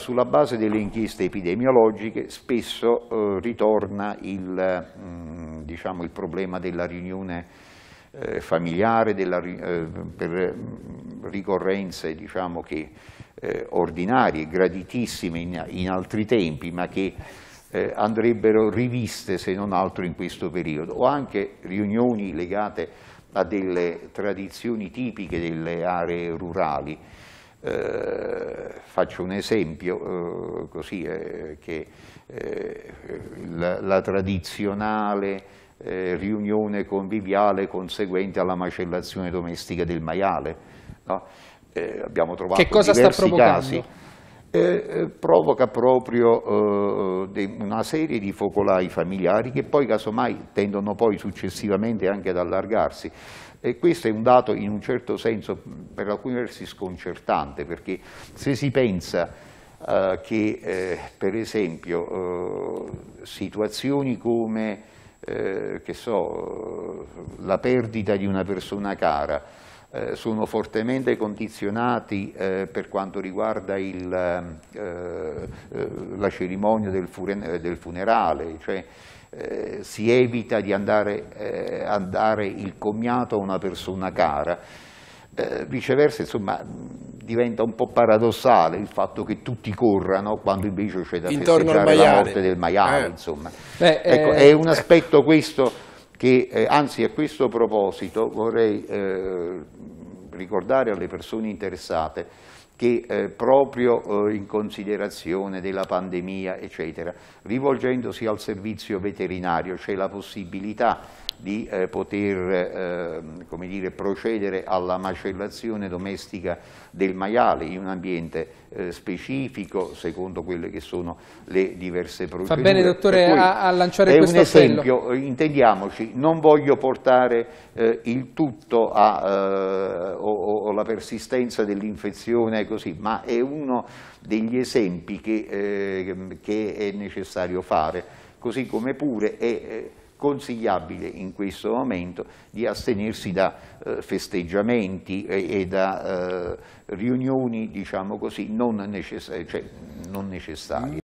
Sulla base delle inchieste epidemiologiche spesso eh, ritorna il, mh, mm, diciamo, il, problema della riunione eh, familiare, della, eh, per mm, ricorrenze diciamo, che, eh, ordinarie, graditissime in, in, altri tempi, ma che eh, andrebbero riviste se non altro in questo periodo, o anche riunioni legate a delle tradizioni tipiche delle aree rurali. Eh, Faccio un esempio eh, così, eh, che eh, la, la, tradizionale eh, riunione conviviale conseguente alla macellazione domestica del maiale. No? Eh, abbiamo trovato che cosa diversi sta provocando? casi eh, provoca proprio eh, una serie di focolai familiari che poi casomai tendono poi successivamente anche ad allargarsi. E questo è un dato in un certo senso per alcuni versi sconcertante, perché se si pensa eh, che eh, per esempio eh, situazioni come eh, so, la perdita di una persona cara, eh, sono fortemente condizionati eh, per quanto riguarda il, eh, eh, la cerimonia del, del funerale, cioè, eh, si evita di andare a dare il commiato a una persona cara. Eh, viceversa, insomma, diventa un po' paradossale il fatto che tutti corrano quando invece c'è da Intorno festeggiare la morte del maiale. Eh. Beh, ecco, eh, è un aspetto questo che eh, anzi a questo proposito vorrei eh, ricordare alle persone interessate che eh, proprio eh, in considerazione della pandemia, eccetera, rivolgendosi al servizio veterinario c'è la possibilità di eh, poter eh, dire, procedere alla macellazione domestica del maiale in un ambiente eh, specifico, secondo quelle che sono le diverse procedure. Fa bene, dottore, a, a, lanciare questo appello. È un esempio, intendiamoci, non voglio portare eh, il tutto a, o, o la persistenza dell'infezione così, ma è uno degli esempi che, eh, che è necessario fare, così come pure è eh, consigliabile in questo momento di astenersi da eh, festeggiamenti e, e da eh, riunioni, diciamo così, non, necess cioè, non necessarie.